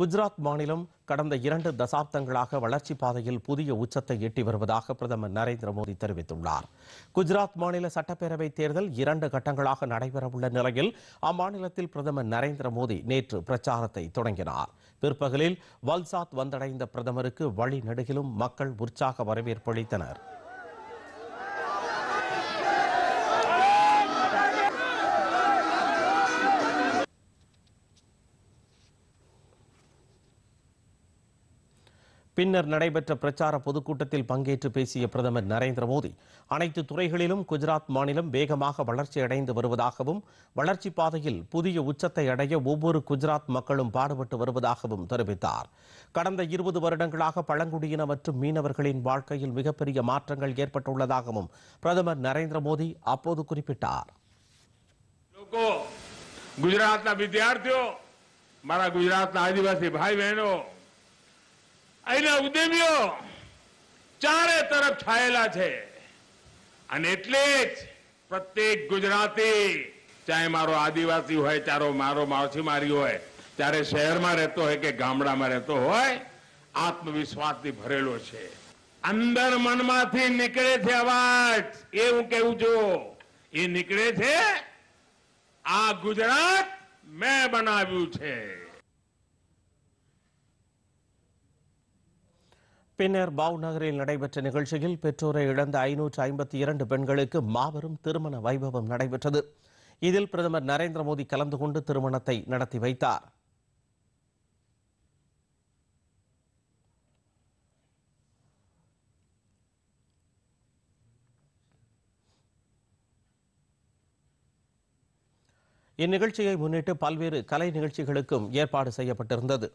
குஜராத் மாநிலம் கடந்த இரண்டு தசாப்தங்களாக வளர்ச்சி பாதையில் புதிய உச்சத்தை எட்டி வருவதாக பிரதமர் நரேந்திர மோடி தெரிவித்துள்ளார் குஜராத் மாநில சட்டப்பேரவைத் தேர்தல் இரண்டு கட்டங்களாக நடைபெறவுள்ள நிலையில் அம்மாநிலத்தில் பிரதமர் நரேந்திர மோடி நேற்று பிரச்சாரத்தை தொடங்கினார் பிற்பகலில் வல்சாத் வந்தடைந்த பிரதமருக்கு வழிநெடுகிலும் மக்கள் உற்சாக வரவேற்பு அளித்தனர் பின்னர் நடைபெற்ற பிரச்சார பொதுக்கூட்டத்தில் பங்கேற்று பேசிய பிரதமர் நரேந்திர மோடி அனைத்து துறைகளிலும் குஜராத் மாநிலம் வேகமாக வளர்ச்சி அடைந்து வருவதாகவும் வளர்ச்சி பாதையில் புதிய உச்சத்தை அடைய ஒவ்வொரு குஜராத் மக்களும் பாடுபட்டு வருவதாகவும் தெரிவித்தார் கடந்த இருபது வருடங்களாக பழங்குடியின மற்றும் மீனவர்களின் வாழ்க்கையில் மிகப்பெரிய மாற்றங்கள் ஏற்பட்டுள்ளதாகவும் பிரதமர் நரேந்திர மோடி அப்போது குறிப்பிட்டார் குஜராத் ஆதிவாசி பாய் અહીંના ઉદ્યમીઓ ચારે તરફ છાયેલા છે અને એટલે જ પ્રત્યેક ગુજરાતી ચાહે મારો આદિવાસી હોય ચારો મારો માછીમારી હોય ત્યારે શહેરમાં રહેતો હોય કે ગામડામાં રહેતો હોય આત્મવિશ્વાસથી ભરેલો છે અંદર મનમાંથી નીકળે છે અવાજ એવું કેવું છું એ નીકળે છે આ ગુજરાત મેં બનાવ્યું છે பின்னர் பாவ் நகரில் நடைபெற்ற நிகழ்ச்சியில் பெற்றோரை இழந்த ஐநூற்று ஐம்பத்தி இரண்டு பெண்களுக்கு மாபெரும் திருமண வைபவம் நடைபெற்றது இதில் பிரதமர் நரேந்திர மோடி கலந்து கொண்டு திருமணத்தை நடத்தி வைத்தார் இந்நிகழ்ச்சியை முன்னிட்டு பல்வேறு கலை நிகழ்ச்சிகளுக்கும் ஏற்பாடு செய்யப்பட்டிருந்தது